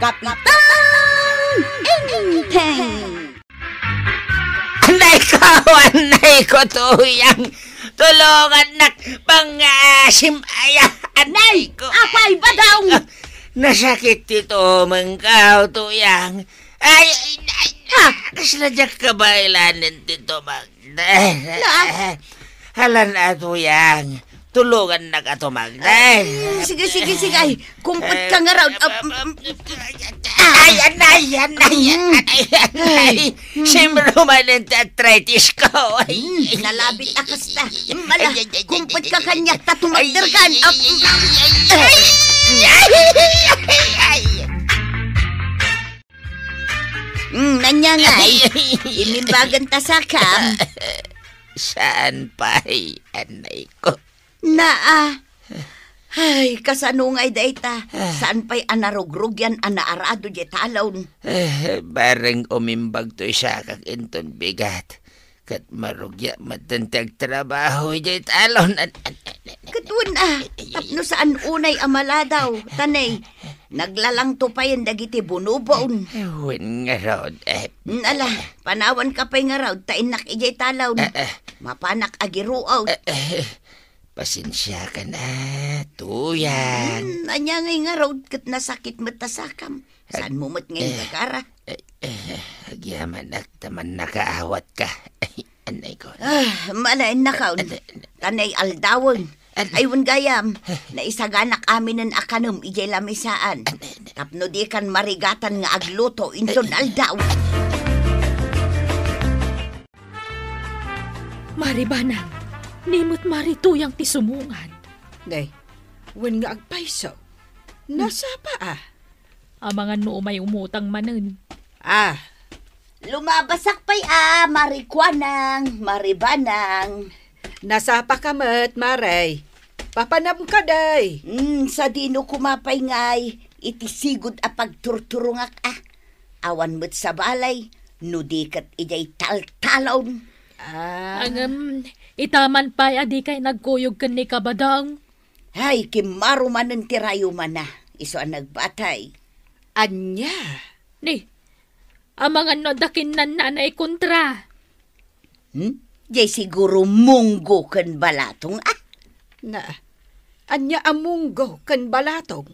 Kapitan Enteng! Anay ko! Anay ko, tuyang! Tulungan na pangasim aya! Anay ko! Apay ba daw? Nasakit ito, mangkaw, tuyang! Ay, ay, ay! Ha? Kasadyak ka ba ilanin dito, Magda? Na? Hala na, tuyang! Tulungan na ka tumagday. Ah, sige, sige, sige. Ay, kumpat ka nga raw. Ayan na, ayan na, ayan na, ayan na. Simrumanin arthritis ko. Ay, Lalabit mm. na kasta. Mala, kumpat ka kanya tatumagdargan. Ah, mm, mm nanyangay, imimbagan ta sa kam. Saan pa, anay ko? Naa. Eh. Ay, kasanungay dayta. Eh. Saan pa'y anarogrog yan anaarado di talon? Eh, barang umimbag to siya kag inton bigat. Kat marugya matantag trabaho di talon. Katun ah, tapno saan unay amala daw, tanay. Naglalang tupayan dagiti bunubaon. Ewan eh, nga raw. Eh. Nala, panawan ka pa'y nga raw, ta'inak ijay talaw. Mapanak agiruaw. eh. Pasensya ka na, tuyan. Hmm, anyangay nga raw kat nasakit matasakam. Saan mo mat ngayon kakara? Eh, eh, eh, agyaman at taman nakaawat ka. anay ko. Ah, manay nakaon. Tanay aldawon. Aywan gayam, eh. naisaganak amin ng akanom ijay lamisaan. Tapno di kan marigatan nga agluto inton eh. aldaw. Maribanang, Nimot marito ti tisumungan. Day, wen nga agpaiso. Nasa pa ah. Amangan no may umutang manen. Ah, lumabasak pa'y ah, marikwanang, maribanang. Nasa pa ka maray. Papanam ka day. Mm, sa dino kumapay ngay, itisigod a pagturturungak ah. Awan met sa balay, nudikat ijay taltalon. Ah. Ang, um, Itaman pa'y adi kay nagkuyog ken ni kabadang. Hay, kimaro ti rayo man na. Iso ang nagbatay. Anya? Ni, amang ano dakin na nanay kontra. Hmm? Jay siguro munggo ken balatong ah. Na, anya amunggo ken balatong.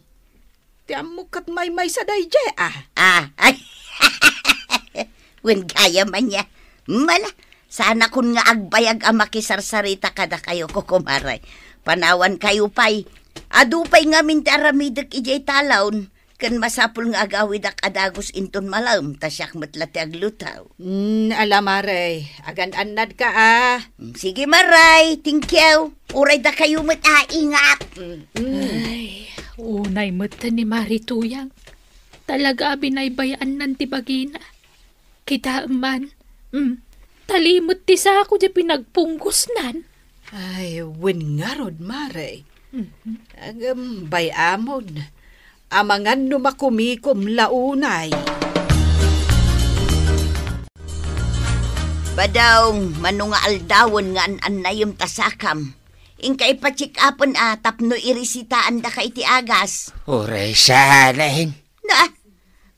Ti amukat may may sa dayje ah. Ah, ay. Wen kaya man niya. Mala, sana kun nga agbayag ang makisarsarita kada kayo ko Panawan kayo pay. Adupay nga min taramidak ijay talaon. Kan masapul nga agawid ak adagos inton malam. Tasyak matlati aglutaw. Mm, ala maray. Agandannad ka ah. Hmm, sige maray. Thank you. Uray da kayo mat aingat. Mm. Ay, unay mata ni Marituyang. Talaga binaybayaan ng tibagina. Kita man. Mm. Talimot ti sa ako di nan. Ay, win nga rod, Mare. Mm-hmm. Agam bayamod. Amangan numakumikom launay. Badaong manunga aldawon nga an anayong tasakam. Inkay patsikapon a tapno irisitaan da kay ti agas. Oray sanahin. Na,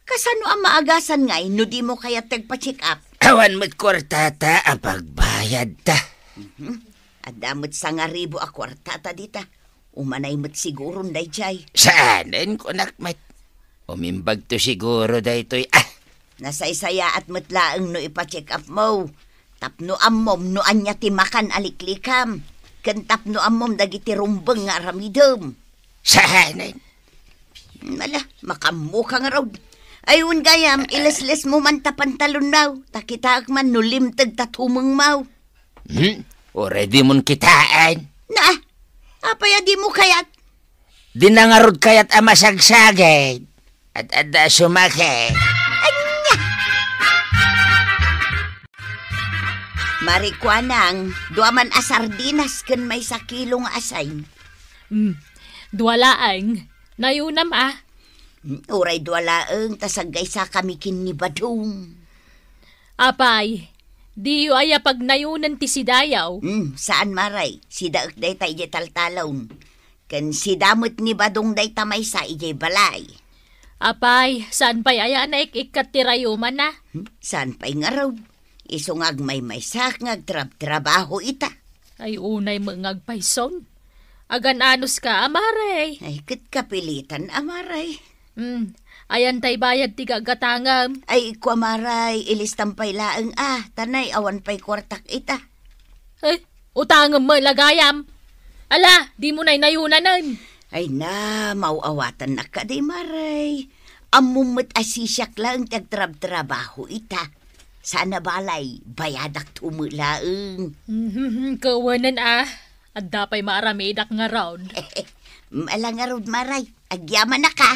kasano ang maagasan ngay no di mo kaya tagpatsik up? Awan mo't kwartata ang pagbayad ta. Mm-hmm. Adamot sa ngaribo a kwartata dita. Umanay mo't siguro nday jay. Saanin ko nakmat. Umimbag to siguro day to'y ah. Nasaysaya at matlaang no ipacheck up mo. Tapno amom no anya timakan aliklikam. Kantap no amom dagiti rumbeng nga aramidom. Saanin? Mala, makamukha nga raw. Ayun gayam, ilasles mo man tapantalon naw. Takita man nulimtag tatumang maw. Hmm? ready mon kitaan. Na, apaya di mo kayat. Dinangarod kayat ama sagsagay. At ada ah, sumaki. Anya! Marikwanang, duaman a sardinas kan may sakilong asay. Mm, dualaang. Nayunam ah. Uray dualaeng tasagay sa kami ni Badum. Apay, di yu aya pagnayunan ti si Dayaw. Hmm, saan maray? Si daak day tayo taltalaon. Kan si damot ni Badong day tamay sa ijay balay. Apay, saan pa'y aya na ikikat ti rayuman na? Hmm, saan pa'y nga raw? Isungag may may sak ngag trab trabaho ita. Ay unay mga ngagpayson. Agan anos ka, Amaray. Ay, kit kapilitan, Amaray. Mm, ayan tay bayad ti gagatangam. Ay, kuamaray, ilistang pay laeng ah, tanay awan pay kwartak ita. Ay, eh, utangam mo lagayam. Ala, di mo na'y nayunanan. Ay na, mauawatan na ka di maray. Amumut asisyak lang tagtrab-trabaho ita. Sana balay, bayadak tumulaang. Mm-hmm, mm-hmm, kawanan ah. At dapay maaramidak nga round. Malang arod maray, agyaman na ka.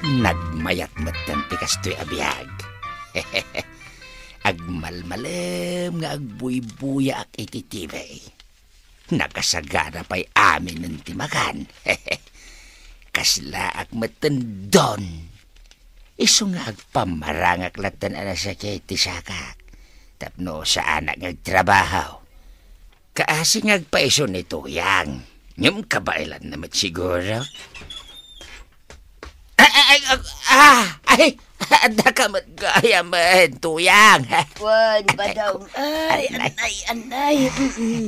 Nagmayat matan tikas to'y abiyag. Agmalmalem nga agbuy-buya ak ititibay. Nakasagana pa'y amin ng timagan. Kasla ak matandon. Iso nga agpamarangak latan ana sa kay tisakak. Tapno sa anak nga trabaho pa agpaiso nito yang. Nyum kabailan naman siguro. Ay, ay, ay, ah, ah ay, anda ah, ka magkaya man, tuyang. Juan, badaw. Ay, anay, anay.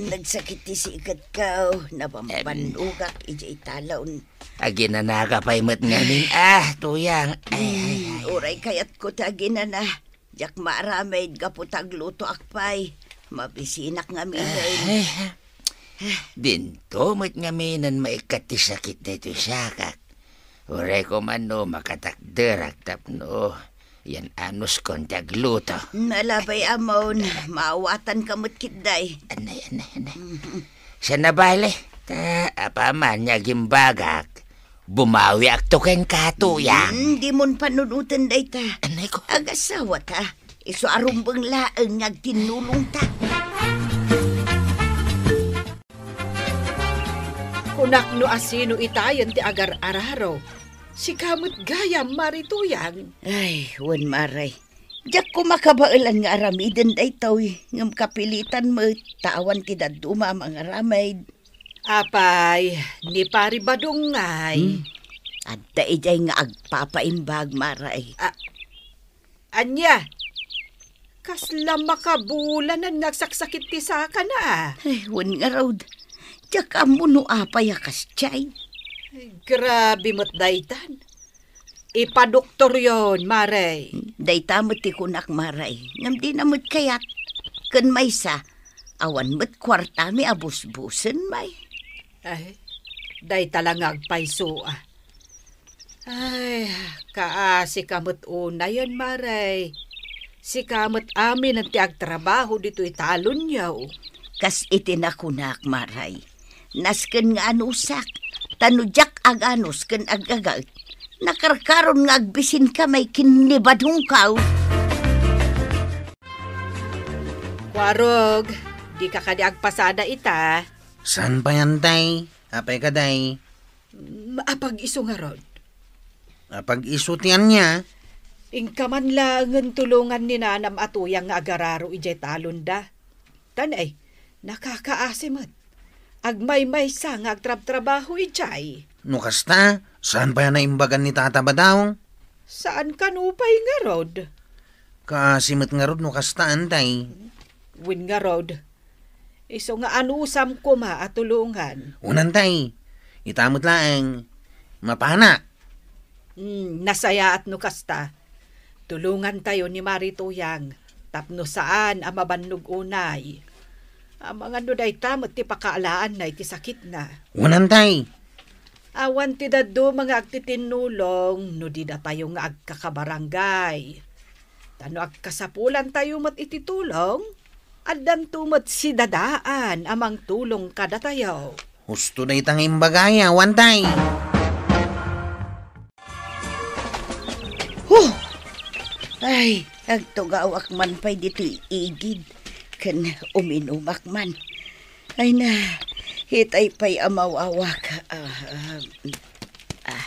Nagsakit si ikat ka, napampanugak, ija italaon. Agin na nakapay mat nga nin. Ah, tuyang. Ay, ay, ay. Mm, uray kayat ko tagin na na. Jak maramay gaputag luto akpay. Mabisinak nga mi. Ay, ah, dinto eh, eh. mat nga minan maikatisakit na ito sakak. Ure ko man no, makatakderak tap no. Yan anus kon tagluto. Nalabay amon, maawatan kamot kitday. Anay, anay, anay. Sa nabale, ta, apaman niya gimbagak. Bumawi ak tuken katuya. Hindi hmm, mm, mon panunutan day ta. Anay ko. Agasawa ta. Iso arumbang laeng nagtinulong ta. Kunak no asino itayan ti agar araro. Si kamot gaya marituyang. Ay, wan maray. Diyak ko makabailan nga aramiden day tawi. Eh. Ngam kapilitan mo, eh. taawan ti daduma mga ramay. Apay, ni pari badong ngay. Hmm. At daijay eh, nga agpapaimbag maray. A- Anya, Kasla makabula na nagsaksakit ti sa ka na. Ay, wan nga raw. Tsaka mo no apay akas chay. Ay, grabe mo't daytan. Ipadoktor yon, maray. Dayta mo't ikunak, maray. Namdi na mo't kayat. Kan may sa, awan mo't kwarta mi abusbusan may. Ay, dayta lang agpaiso ah. Ay, kaasi kamot una yon, maray. Maray. Si kamat amin ang tiag trabaho dito italon niya o. Oh. Kas itinakunak, Maray. Nasken nga anusak. Tanudyak ag ano, ken agagal. Nakarkaron nga agbisin ka may kinibadong kao. Oh. Warog, di ka kadi agpasada ita. San pa yan, day? Apay ka, day? Maapag mm, iso nga ron. Apag iso tiyan niya. Ingkaman lang tulungan ni nanam atuyang nga agararo ijay talon da. Tanay, nakakaasimat. Agmay may sa agtrab-trabaho ijay. No kasta, saan pa yan imbagan ni tata ba Saan ka nupay nga rod? Kaasimat nga rod no kasta antay. Win nga rod. Iso nga anusam ko ma maatulungan. Unantay, itamot lang. Mapana. Mm, nasaya at nukasta. kasta Tulungan tayo ni Marituyang, tapno saan ang mabannog unay. Ang ah, mga nuday ano ta, ti pakaalaan na iti sakit na. Wanantay! Awan ti daddo mga agtitinulong, no di da tayo nga agkakabarangay. Tano agkasapulan tayo mat ititulong, adan tumat si dadaan amang tulong kada tayo. Husto na itang imbagaya, wantay! Huh! Ay, agtugaw man pa'y dito igid. Kan uminom man. Ay na, hitay pa'y amawawak. Ah, ah, ah,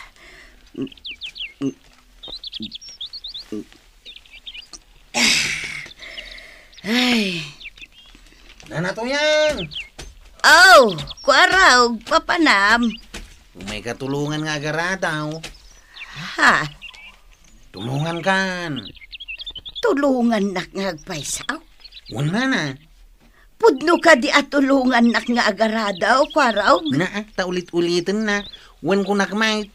Ay. Ah. Nanatuyang! Oh, kuaraw, papanam. May katulungan nga garataw. Ha? Tulungan kan. Tulungan nak nga agpaisaw. Wala na. Pudno ka di at tulungan nak nga agarada o kwaraw. Na, taulit-ulitin na. Wan ko nakmait.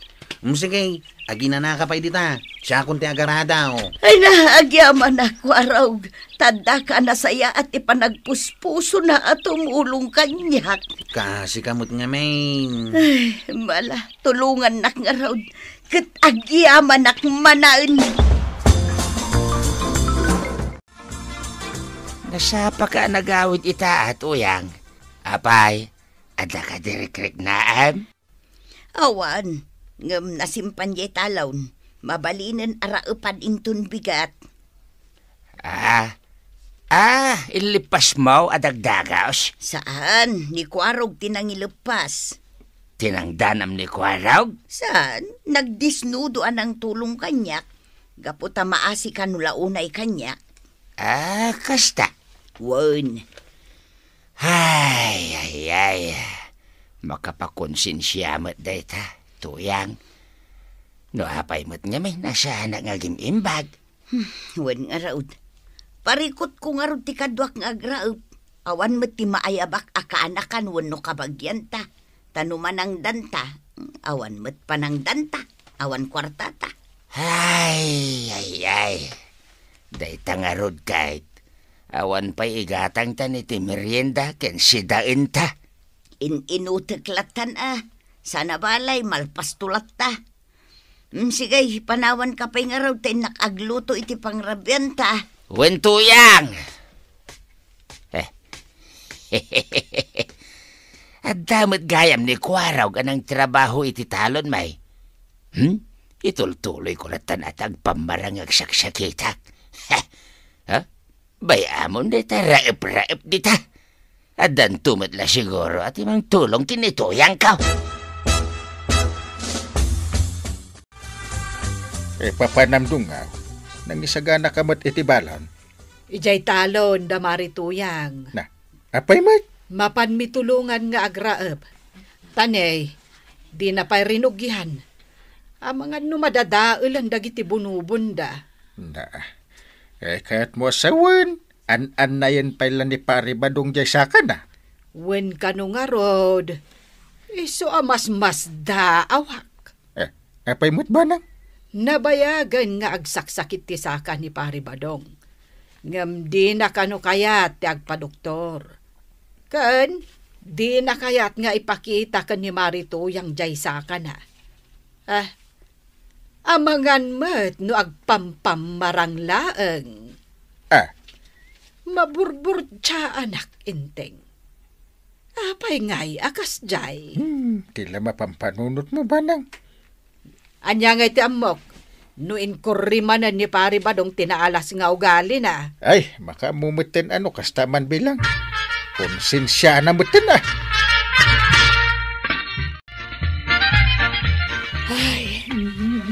Sige, agi na nakapay dita. Siya kunti agarada o. Oh. Ay na, agyaman na kwaraw. Tanda ka na saya at ipanagpuspuso na at tumulong kanyak. Kasi kamot nga main. Ay, mala, tulungan nak nga raw. Kat agyaman nak manaan. Ay, Nasapa ka nagawid ita ah, at uyang. Apay, adla ka dirikrik naam? Awan, ngam nasimpan ye talon. Mabalinen araupad intun bigat. Ah, ah, ilipas mo adagdagaos? Saan? Ni Kuarog tinangilepas. Tinangdanam ni Kuarog? Saan? Nagdisnudo ang tulong kanyak. Gaputa maasi kanulaunay kanyak. Ah, kasta. Juan. Ay, ay, ay. Makapakonsensya mat dayta, tuyang. No apay mat nga may nasa anak nga gimimbag. Hmm, wan nga raod. Parikot ko nga raod ti kadwak nga agraop. Awan mat ti maayabak akaanakan wan no kabagyan ta. Tanuman ang danta. Awan mat panang danta. Awan kwartata. Ay, ay, ay. Dayta nga raod kahit Awan pa igatang ta ni merienda ken sidain ta. in latan ah. Sana balay malpastulat ta. Mm, sige, panawan ka pa'y nga raw tayo nakagluto iti pangrabyan ta. Wentuyang! Eh. At damit gayam ni Kwaraw ganang trabaho iti talon may. Hmm? Itultuloy ko na tanatag pamarangag saksakita. Ha? Ha? Bayamon dita raep-raep dita. At dantumit la siguro at imang tulong kinituyang ka. E papanamdungaw, nang isagana ka mat itibalan. Ijay talon, damari tuyang. Na, apay mat? Mapanmitulungan nga agraep. Tanay, di na pa rinugihan. Ang mga numadadaol dagiti bunubunda. Na, eh, kaya't mo sa wen, an-an na yan pala ni pare badong jay sa ka ah. na. Wen ka no nga, Rod. Iso e, amas-mas da awak. Eh, apay eh, mo't ba nang? Nabayagan nga agsaksakit ti saka ni pare badong. Ngam di na kano kaya ti agpadoktor. Kan, di na kaya't nga ipakita ka ni Marito yung jay saka na. Ah, eh, Amangan met no agpampammarang laeng. Eh? Maburbur tsa anak inteng. Apay ngay akas jay. Hmm, tila mapampanunot mo ba nang? Anya nga iti amok, no inkurriman ni pari ba dong tinaalas nga ugali na. Ay, makamumutin ano kastaman bilang. Konsensya na mutin ah.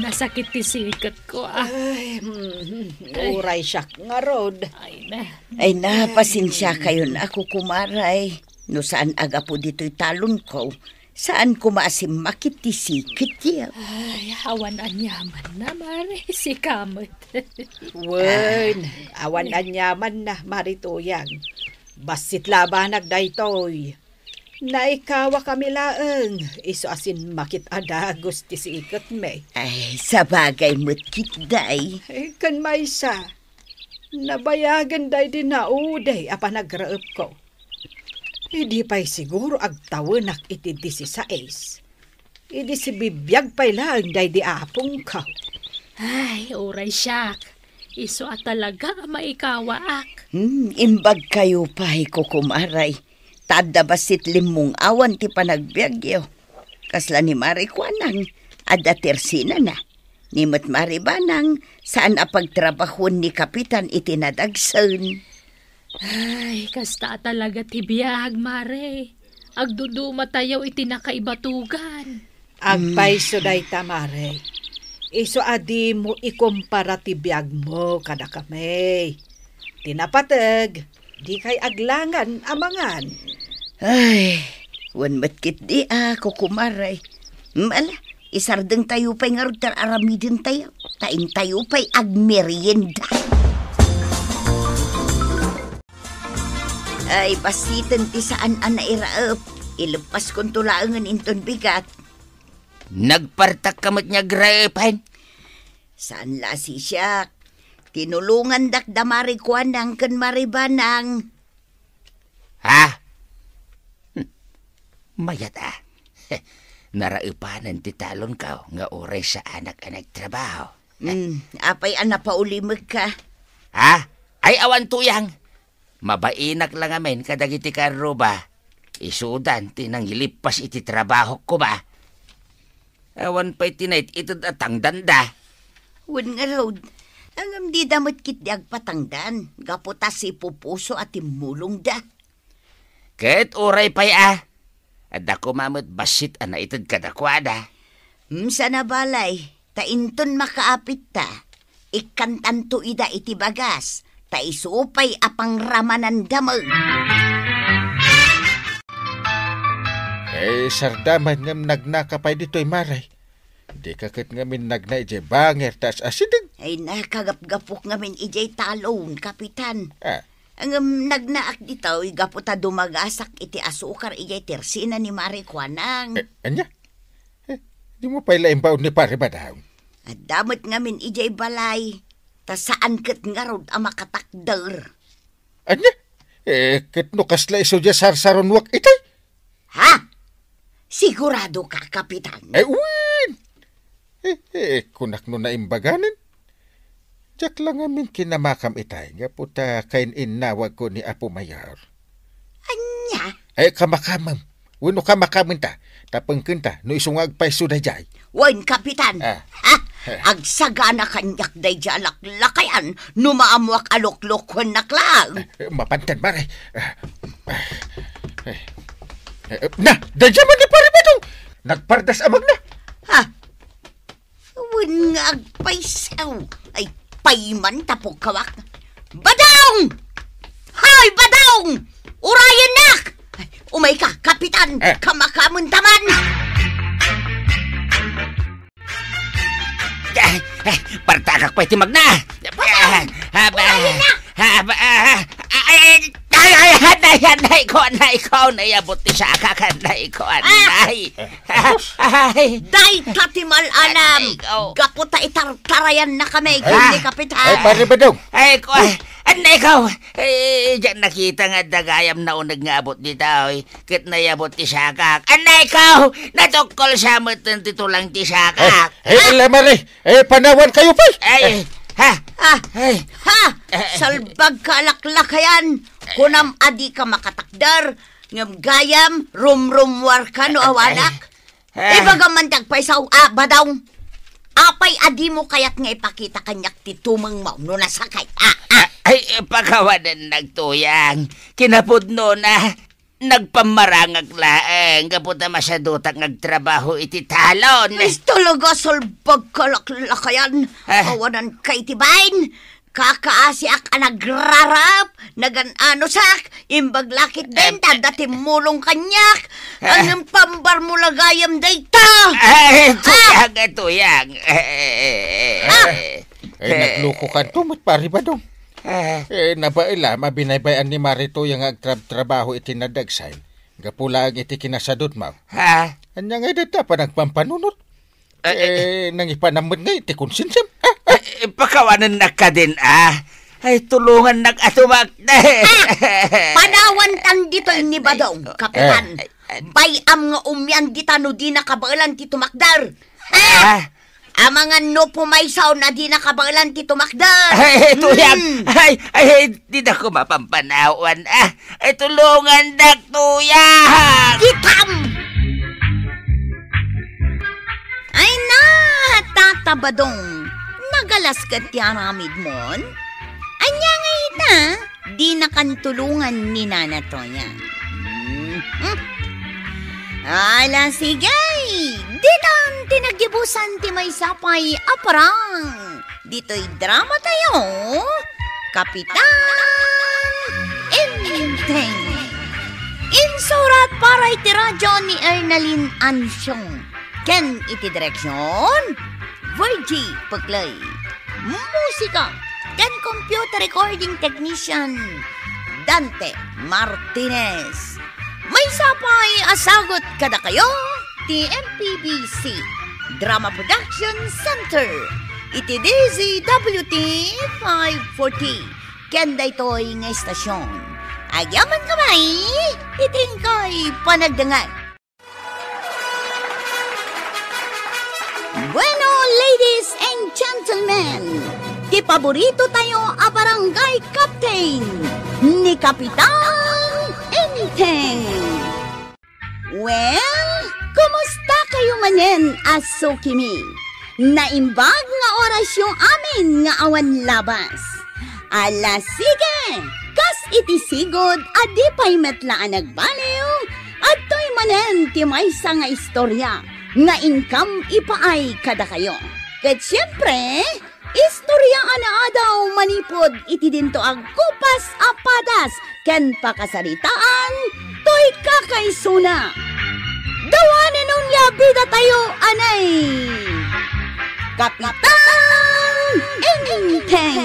Nasakit ti sikat ko ah. Ay, mm, uray siyak nga rod. Ay na. Ay na, pasensya kayo na ako kumaray. No saan aga po dito'y talon ko. Saan kumaasim makit ti sikit ya? Ay, awan anyaman na, Mari. Si Kamot. Wen, awan anyaman na, Marituyang. Basit labanag da ito'y. Naikawa kami laeng. Iso asin makit ada gusti si ikat may. Ay, sabagay mo't kitday. Ay, eh, kan may sa. Nabayagan day din na uday apa nagraap ko. Hindi eh, pa'y siguro agtawanak iti eh, di si sais. Idi si bibiyag pa'y laeng day di apong ka. Ay, oray siyak. Iso at talaga maikawaak. Hmm, imbag kayo pa'y kukumaray. Tada basit limong awan ti panagbiagyo. Kasla ni Marikwanang, ada tersina na. Nimot Maribanang, saan apagtrabahon ni Kapitan itinadagsan. Ay, kasta talaga ti biyag, Mare. Agduduma tayo itinakaibatugan. Agpaiso day tamare. Iso adi mo ikumpara ti biyag mo kada kami. Tinapatag, di kay aglangan amangan. Ay, wan matkit di ah, kukumaray. Mala, isardang tayo pa'y nga rin aramidin tayo. Taing tayo pa'y agmerienda. Ay, pasitan ti saan ana iraap. Ilupas kong tulaangan inton bigat. Nagpartak kamot niya grepen. Saan la si Shaq? Tinulungan dak damari kuanang kan maribanang. Ha? mayata. Heh, naraupanan ti talon ka nga oray sa anak-anak trabaho. Mm, apay ana pa ulimag ka. Ha? Ay awan tuyang. Mabainak lang amin kadagiti karro ba? Isudan ti tinangilipas iti trabaho ko ba? Awan pa itinait itod atang danda. Wen nga raw, Angam di damat kit di agpatangdan, gaputa si pupuso at imulong da. Ket oray pa'y ah, at ako mamot basit ana itad kadakwada. Hmm, sana balay. Tainton makaapit ta. Ikantanto ida iti bagas. Ta isupay apang ramanan damag. Eh, sardaman ngam nagnakapay dito'y maray. Di kakit ngamin nagna ijay banger tas asidig. Ay nakagapgapok ngamin ijay talon, kapitan. Ah. Ang um, nagnaak ditaw, igaputa dumagasak iti asukar iyay tersina ni Mari Kwanang. Eh, anya? Eh, di mo pa ilaimbaw ni pare ba daw? Adamot ngamin ijay balay. Ta saan kat nga rod ang makatakder. Anya? Eh, kat no kasla iso dya sarsaron wak itay? Ha? Sigurado ka, Kapitan? Eh, uwin! Eh, eh, kunak no na imbaganin. Tsak lang amin kinamakam itay nga puta kain innawag ko ni Apo Mayor. Anya? Ay kamakamam. Wano kamakamin ta. Tapangkin ta. No isungag pa iso dayjay. Wan, Kapitan. Ah. Ha? Ag sagana kanyak day jalak lakayan. Numaamuak aloklokon naklag. Ah, eh, mapantan mare. Ah, ah, ah. Na! Dayjay man ni pare ba Nagpardas amag na. Ha? Wan nga agpaisaw. Ay man tapok kawak. Badong! Hay, badong! Urayan nak! Umay ka, kapitan! Eh. Kamakamun taman! Eh, eh, partaka ko magna! Badong! Eh, Urayan nak! Haba, Ah! Ay, ay, ay, ay hanay, hanay ko, anay ko, nayabuti siya kakanay ko, anay. Ay, Day katimal anam! Ay, ikaw. itartarayan na kami, Ah. kapitan Ay, kapitan. pare badong. ay, ko, anay ko. Ay, diyan nakita nga dagayam na unag nga abot di tao, eh. kit nayabot ti siya kak. Anay ko, natukol siya mo titulang ti siya Ay, kak. ay, lamari. Ay, eh, panawan kayo, par. Ay, Ha! Ha! Ah, Ay. Ha! Eh, eh. Salbag ka alaklakayan! Eh, Kunam adi ka makatakdar, ngam gayam, rumrumwar ka no awanak. Ibagaman tagpaisaw a ah, badaw. Apay adi mo kayat nga ipakita kanyak titumang mauno na sakay. Ah, ah. Ay, pakawanan nagtuyang. Kinapod no na. Nagpamarangag laeng, kaputa masyadutak nagtrabaho iti talon. Is talaga sulbag kalaklakayan, ah. awanan kay tibayn. Kakaasiak ang nagrarap, nagananusak, imbaglakit din, tadati mulong kanyak, anong pambar mo lagayam dayta? Ay, tuyag, ah! tuyag. Eh, nagloko ka, tumot pari ba Ah, eh, nabaila, mabinaybayan ni Marito yung agtrab-trabaho iti nadagsayn. Gapula ang iti kinasadot, ma'am. Ha? Anya nga data pa nagpampanunot. Eh, eh, eh, eh nangipanamod nga iti konsinsem. Ah, ah. Eh, eh, pakawanan na ka din, ah. Ay, tulungan na katumak. ah, panawan tan dito ni Badong, kapitan. Eh. Bayam nga umyan ditano di nakabailan ti tumakdar. Ah! ah ang mga no pumaysaw na di nakabalan ti tumakdan. Ay, tuyang! Mm. Ay, ay, di na ko mapampanawan. Ah, ay, tulungan dak, tuyang! Kitam! Ay na, tatabadong. Nagalas ka ti aramid mon? Anya nga ita, di nakantulungan ni Nana Tonya. Mm. Mm. Ala, sige! Dito Ditan, tinaggibusan ti may sapay aparang. Dito'y drama tayo, Kapitan Inteng. Insurat para iti radyo ni Ernalin Ansyong. Ken iti direksyon, Virgie Paglay. Musika, Ken computer recording technician, Dante Martinez. May sapay asagot kada kayo, TMPBC, Drama Production Center. Iti DZWT 540, kenda ito'y nga estasyon. Agyaman kamay, itingkay panagdangan. Bueno, ladies and gentlemen, ti paborito tayo a barangay captain ni Kapitan Inteng. Well, kumusta kayo manen aso kimi? Naimbag nga oras yung amin nga awan labas. Ala sige, kas itisigod sigod adi pa'y metlaan nagbaliw. At to'y manen ti sa nga istorya nga inkam ipaay kada kayo. Kat syempre, Istorya ana adaw manipod iti dinto ang kupas apadas ken pakasaritaan Dito'y kakaisuna. Dawanan ng labida tayo, anay. Kapitan Enteng!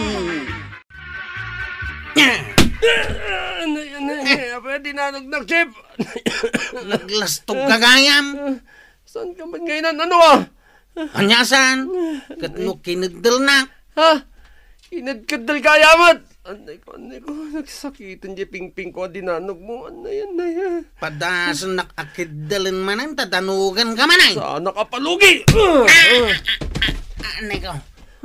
Pwede na Chip! Naglastog ka gayam! Saan ka man ngayon? Ano ah? Anyasan? Katno kinagdal na? Ha? Kinagkadal kayamat! Anay ko, anay ko, nagsakitin di pingping ko, dinanog mo, anay, anay. Ah. Padasan nakakidalin manan, tatanugan ka manay. Sana ka palugi! Uh, uh. Anay ko,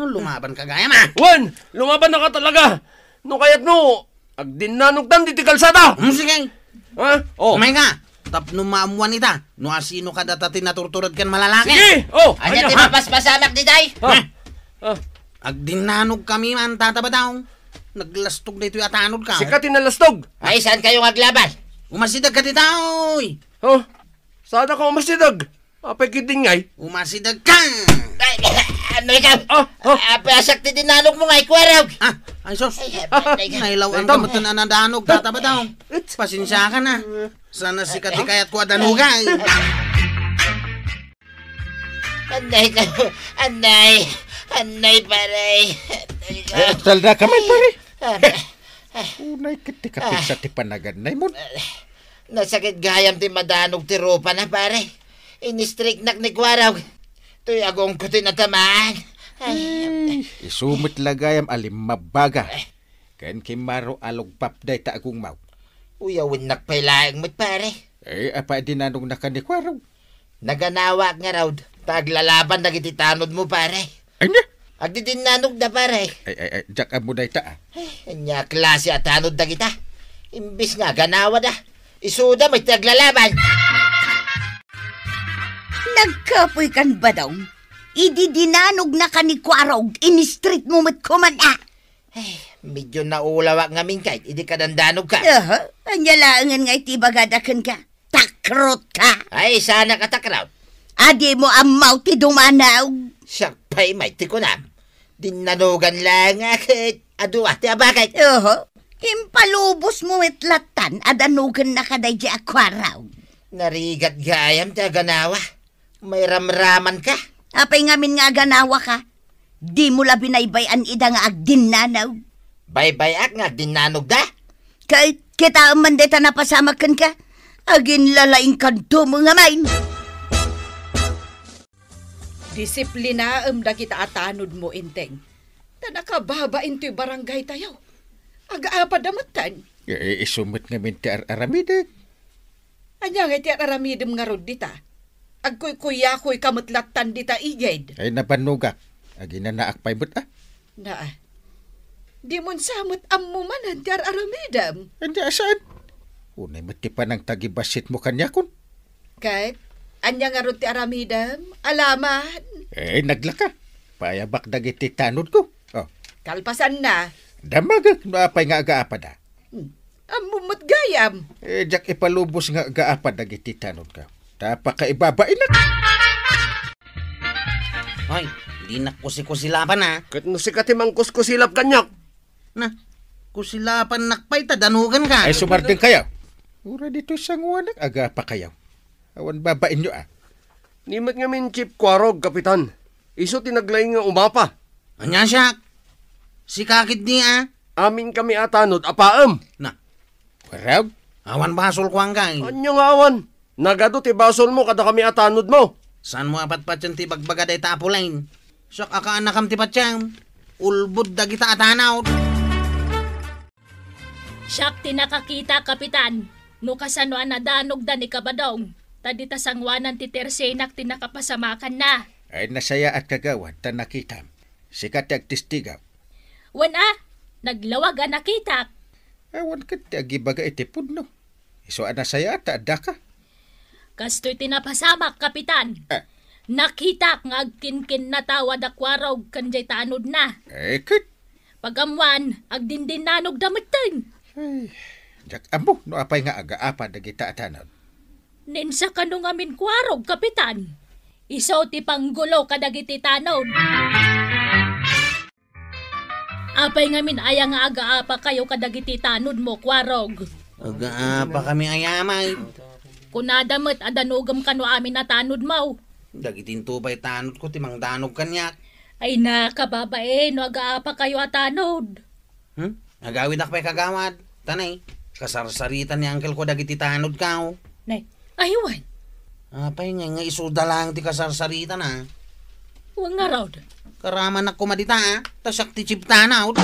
lumaban ka gaya ma. Juan, lumaban na ka talaga. No kaya't no, ag dinanog tan, di kalsada. Hmm, sige. Ha? Oh. Umay ka, no maamuan ita, no asino ka datati naturturad kan malalaki. Sige, oh. Ayat Anya, di mapaspasamak di day. Ha? Hmm. Ha? Ag dinanog kami man tatabadaw. Naglastog na ito yatanod ka. Sikat eh. yung nalastog. Ay, saan kayo aglaban? Umasidag ka dito, oy. Oh, saan ako umasidag? Apekid din ngay. Umasidag ka! Ay, ano ah, ikaw? Oh, ah, oh. Ah, Apasakti din nanok mo ngay, kwarag. Ah, ay sos. Nailawan ka matanan danog, tataba daw. Pasinsya ka na. Sana sikat kaya't ko adanugay. Eh. Anday ka, anday, anday paray. Eh, anday ka. Eh, talda ka man pare. Unay kiti kapit sa ti panagan na imon. Nasakit gayam ti madanog ti ropa na pare. Inistrik nak ni Kwaraw. Tuy agong ko ti natamaan. isumit lagayam alim mabaga. Ken kimaro alog papday ta akong maw. Uyawin nakpailaang mo't pare. Eh, apa din anong nakanikwa raw? Naganawa nga raw. Taglalaban na gititanod mo pare. Ay Agdi din nanog na pare. Ay, ay, ay, jack ang muday ta. Ah. Ay, anya klase at hanod na kita. Imbis nga, ganawa da. Isuda, may taglalaban. Nagkapoy kan ba daw? Ididinanog na ka ni Kwarog, in-street mo mat kumana. Ay, medyo naulawa nga min kahit, hindi ka nandanog ka. Aha, uh-huh. anya laangan nga iti ka. Takrot ka. Ay, sana ka takrot. Adi mo ang mouth ti dumanaw. Siya pa'y may na. Dinalugan lang akit. Eh. Adu ate abakit. Ah, Oho. Impalubos mo itlatan at anugan na kaday di akwaraw. Narigat gayam ti aganawa. May ramraman ka. Apay ngamin nga aganawa ka. Di mo la binaybayan ida nga agdinanaw. Baybayak nga dinanog da? Kahit kita ang mandeta na pasamakan ka, agin lalaing kanto mga main. Disiplina am um, dagita atanod mo inteng. Ta nakababa into barangay tayo. Agaapa damatan. E, eh, isumot nga min ti aramideg. Anya nga ti aramidem nga rod dita. Agkoy kuya koy kamutlatan dita iged. Ay napanugak. Agina naakpay but ah. Na Di mon samot ammo man ah, ang ti aramidem. Anya saan? Unay mati pa ng tagibasit mo kanya kun. Kahit Anya nga ti aramidam, alaman. Eh, naglaka. Payabak dagiti tanod ko. Oh. Kalpasan na. Damagak na nga agaapa da. Ah. Hmm. Amumot ah, gayam. Eh, jak ipalubos nga agaapa dagiti tanod ka. Tapa ka ibaba inak. Hoy, di na kusikosilapan ha. Ah. Kat na si katimang kuskusilap kanyak. Na, kusilapan nakpay, danugan ka. Ay, sumarting kayo. Ura dito sa nguanak, aga kayo. Awan babain nyo ah. Nimat nga min Chief Kwarog, Kapitan. Iso tinaglay nga umapa. Anya siya? Si kakit ni ah? Amin kami atanod, apaam. Na. Kwarog? Awan basol ko hanggang. Anya nga awan? Nagado ti basol mo kada kami atanod mo. San mo apat patyan ti bagbaga day tapulain? Siyak akaanakam ti patyan. Ulbud kita atanaw. Siyak ti nakakita, Kapitan. No kasanoan na da ni Kabadong. Tadi tasangwanan ti tersenak nakapasamakan na. Ay nasaya at kagawan ta nakita. Sikat ti agtistigaw. Wan ah, naglawag a ah, nakita. Awan ka ti agibaga itipod no. Iso a ah, nasaya at adda ka. Kasto'y tinapasamak, kapitan. Ah. Nakita nga agkinkin na tawad akwarog kanjay tanod na. Ay kit. Pagamwan, agdindinanog damit din. Ay, jak amo, no apay nga aga agaapa dagita atanod. Ninsa kanong amin kwarog, kapitan. Isaw ti panggulo kadagiti tanod. Apay ngamin aya nga agaapa kayo kadagiti tanod mo, kwarog. Agaapa kami ayamay. Kunadamat adanugam kano amin na tanod mo. Dagitin tubay tanod ko, timang danog kanyak. Ay nakababae, no agaapa kayo atanod. Hmm? Nagawid akpay kagawad. Tanay, kasarsaritan ni Uncle ko dagiti tanod kao. Nay, Aywan. Ah, Apay ah, nga nga isuda lang di kasarsarita na. Huwag nga raw da. Karaman na kumadita ha. Ah. Tasak ti chipta na out.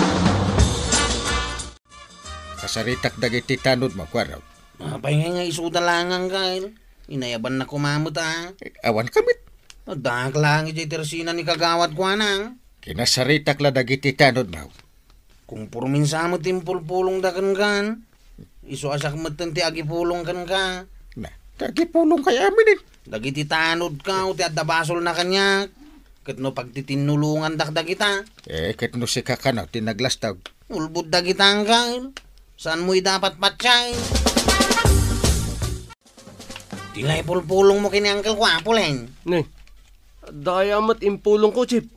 Kasaritak dagiti tanod makwaraw. Apay nga nga isuda lang ang kail. Inayaban na kumamot ha. Eh, awan kamit. Madak lang iti tersina ni kagawat kwa na. Kinasaritak la dagiti tanod maw. Kung purminsa mo timpulpulong dagan kan, iso asak matan ti agipulong kan ka. Kagipulong kay amin eh. Dagiti tanod ka, uti at dabasol na kanya. Kat no pagtitinulungan dakdag kita. Eh, kat no si kakana, tinaglastag. Ulbud dagita ang kail. Saan mo'y dapat patsay? Tilay pulpulong mo kini Uncle Kwapulen. Nay, daya mat impulong ko, Chip.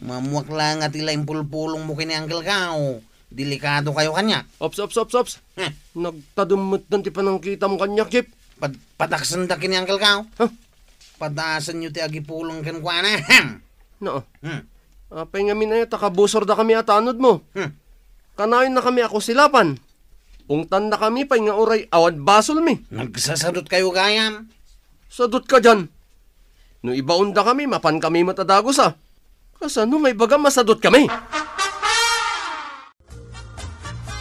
Mamuak lang at ilay pulpulong mo kini Uncle Kao. Delikado kayo kanya. Ops, ops, ops, ops. Eh. Nagtadumot nun ti panangkita mo kanya, Chip. Pad padaksan da kini Uncle Kao. Huh? Padasan nyo ti agipulong kan kwa na. No. Hmm. Apay nga minay, takabusor da kami atanod mo. Hmm. Kanayon na kami ako silapan. Ungtan na kami pay nga oray awad basol mi. Nagsasadot kayo gayam. Sadot ka dyan. No ibaon da kami, mapan kami matadagos ah. Kasano may baga masadot kami?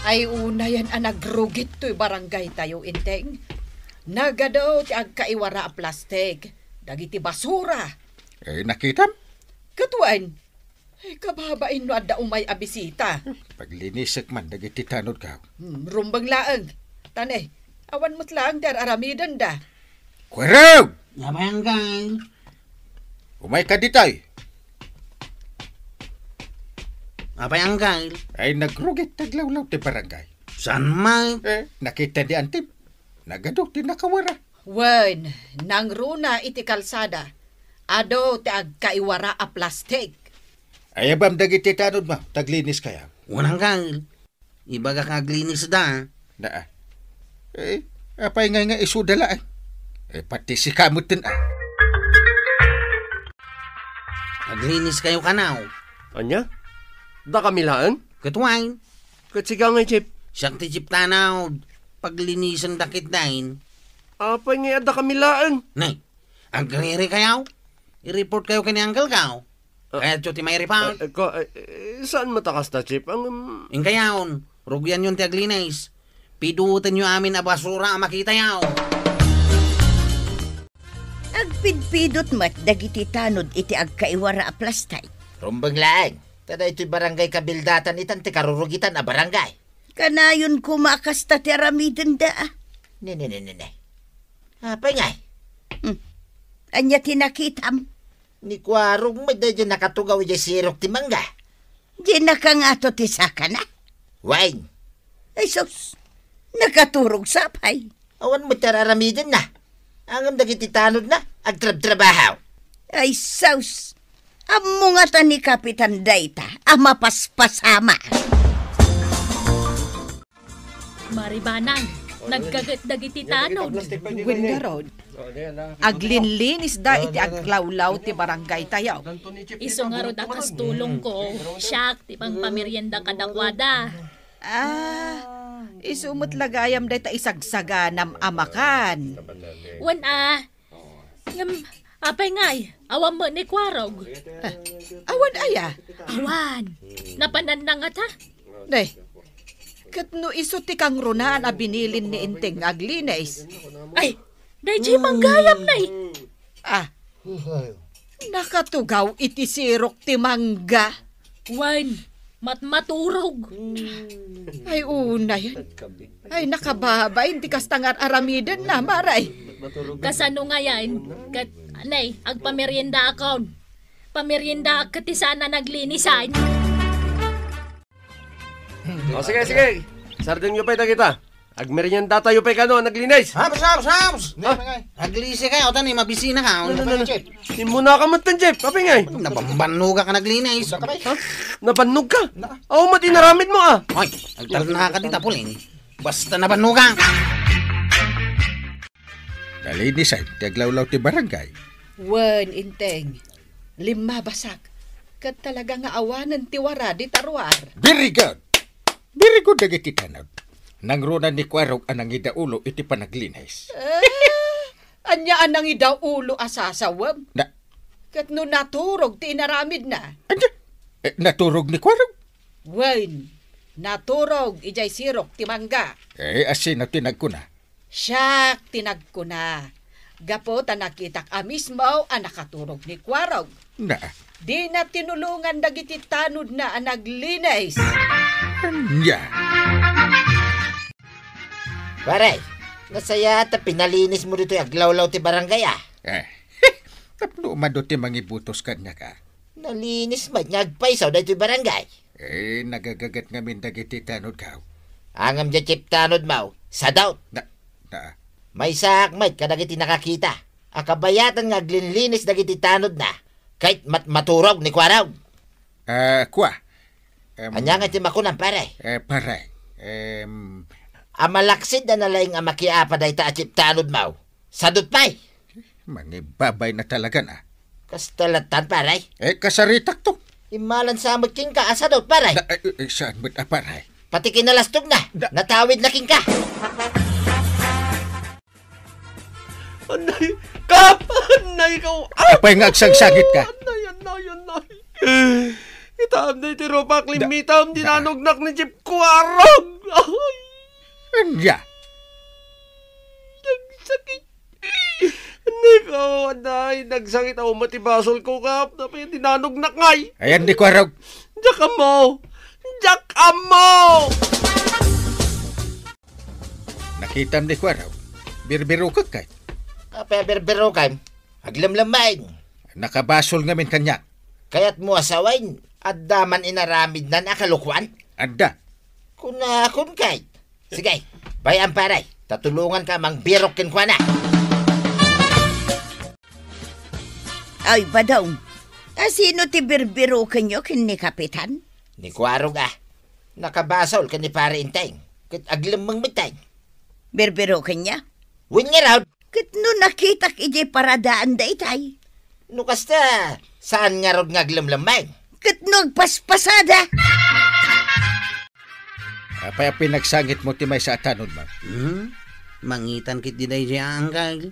Ay una yan ang nagrugit to'y barangay tayo, Inteng. Nagadaw ti agkaiwara a plastik. Dagiti basura. Eh, nakitam? Katuan, ay, kababain no adda umay a bisita. Paglinisik man, dagiti tanod ka. Hmm, rumbang laang. Tane, awan mo't laang dar aramidan da. Kwerog! Namanggay. Eh. Umay ka ditay. Abayanggal. Eh. Ay, nagrugit taglawlaw ti barangay. San man? Eh, nakita di antip. Nagadok din nakawara. Wen, nang runa iti kalsada, ado ti agkaiwara a plastik. Ayabam dagiti tanod ma, taglinis kaya. Walang kang, ibaga kang aglinis da. Naa. Eh, apay nga nga iso dala eh. Eh, pati si kamot din ah. Aglinis kayo kanaw. Anya? Da kamilaan? Katuwain. Katsiga nga, Chip. Siyak ti Chip tanaw paglinisan dakit dahin. Apay nga ada kamilaan. Nay, ang kaniri kayaw. I-report kayo kay ni Uncle Kao. Uh, ah. Kaya chuti may report. Uh, eh, eh, ko, uh, saan matakas na, Chip? Ang... Um... Yung kayaon, rugyan yung tiaglinis. Pidutin nyo amin na basura makita yaw. Agpidpidot mat dagiti tanod iti agkaiwara a plastay. Rumbang laeng. Tada iti barangay kabildatan itan ti karurugitan a barangay. Kanayon kumakas ta teramiden da. Ne, ne, ne, ne, ne. Apa ah, nga? Hmm. Anya tinakitam? Ni kwarong mo da dyan nakatugaw dyan sirok ti mangga. Dyan nakangato ti saka na? Wain. Ay sus, nakaturog sapay. Awan mo tararamidin na. Angam dagiti tanod na, agtrab-trabahaw. Ay sus, amo nga ta ni Kapitan Daita, ama paspasama. Maribanan, oh, nagkagat dagiti tanon. Gwenda road. Aglinlin da iti aglawlaw ti barangay tayaw. Iso nga road akas tulong ko, oh. siyak ti pang pamirienda kadakwada. Ah, isumot lagayam day ta isagsaga nam amakan. Wan ah, ngam, apay ngay, eh. awan mo ni Kwarog. Ah, awan aya? Awan, napanan na nga ta? Day, Kat no iso ti kang runaan a binilin ni Inteng Aglines. Ay, dayjay manggayam na Ah, nakatugaw iti sirok ti mangga. Wan, matmaturog. Ay, unay. yan. Ay, nakababain ti kastangar aramidan na, maray. Kasano nga yan? Kat, anay, agpamerienda akon. Pamerienda ka ti sana naglinisan. Pamerienda O sige, sige. Sardin nyo pa ito kita. Agmerienda tayo pa kano, naglinis. Habs, habs, habs! Naglisi ka, o tani, mabisina ka. Ano na, Chip? Imuna ka matan, Jeff. Papingay. Napambanuga ka naglinis. Ha? Nabannog ka? Oo, matinaramid mo ah. Hoy, agtar na ka dito, pulin. Basta nabanuga. Nalinis ay taglawlaw ti barangay. Wen inteng. Lima basak. Kat talaga nga awanan ti wara di taruar. Very good! Very good na iti tanod. Nangrunan ni Kwarog anang idaulo iti panaglinhays. Eh, anya anang idaulo asasawam? Na? Kat no naturog ti inaramid na. Anya? Eh, naturog ni Kwarog? Wain, naturog ijay sirok ti mangga. Eh, asin na tinag ko na. Siyak tinag ko na. Gapo ta nakita ka mismo ang nakaturog ni Kwarog. Na? Di na tinulungan dagiti tanod na anaglinis. Anya. Paray, nasaya ta pinalinis mo dito aglawlaw ti barangay ah. Eh, tapno mado ti mangibutos kanya ka. Nalinis man niya agpaisaw dito barangay. Eh, nagagagat ngamin dagiti tanod ka. Angam dya chip tanod mau, sa doubt. Na, na. May sakmay ka dagiti nakakita. Akabayatan nga aglinlinis dagiti tanod na. Kahit mat maturog ni Kwaraw. Ah, eh, kwa? Um, Anya nga ti makunan, pare. Eh, pare. Um, Amalaksid na nalang ang makiapa dahi ta achip tanod Sadot pa'y. Mangibabay na talaga na. Kas talatan, pare. Eh, kasaritak to. Imalan sa amot king ka, asadot, ah, pare. Da, eh, eh, saan mo't, ah, pare? Pati kinalastog na. Da- Natawid na king ka. Anay! Kap! Anay ka! Ah! Kapay nga agsagsagit ka. Anay, anay, anay. Itaam na itiro pa klimitam, dinanognak ni Jeep ko arag. Ay! Anja! Nagsakit. Anay ka, anay. Nagsakit ako matibasol ko kap. Napay dinanognak ngay. Ayan ni ko arag. Jack mo! Jack mo! Nakita ni ko arag. Birbiro ka kay. Pero kan, aglamlamain. Nakabasol ngamin kanya. Kaya't mo asawain, at daman inaramid na nakalukuan. Adda. Kuna kun kay. Sige, bayan paray. Tatulungan ka mang birok na. Ay, badaw. Asino ti birbiro kanyo kin ni Kapitan? Ni Kwarog ah. Nakabasol ka ni pare intay. Kit aglamang mitay. Birbiro kanya? Win nga raw. Kit no nakita ije paradaan da itay. No kasta, saan nga rod ngaglamlamay? Kit no paspasada. Apaya pinagsangit mo timay sa atanod man. Hmm? Mangitan kit di day siya angkag.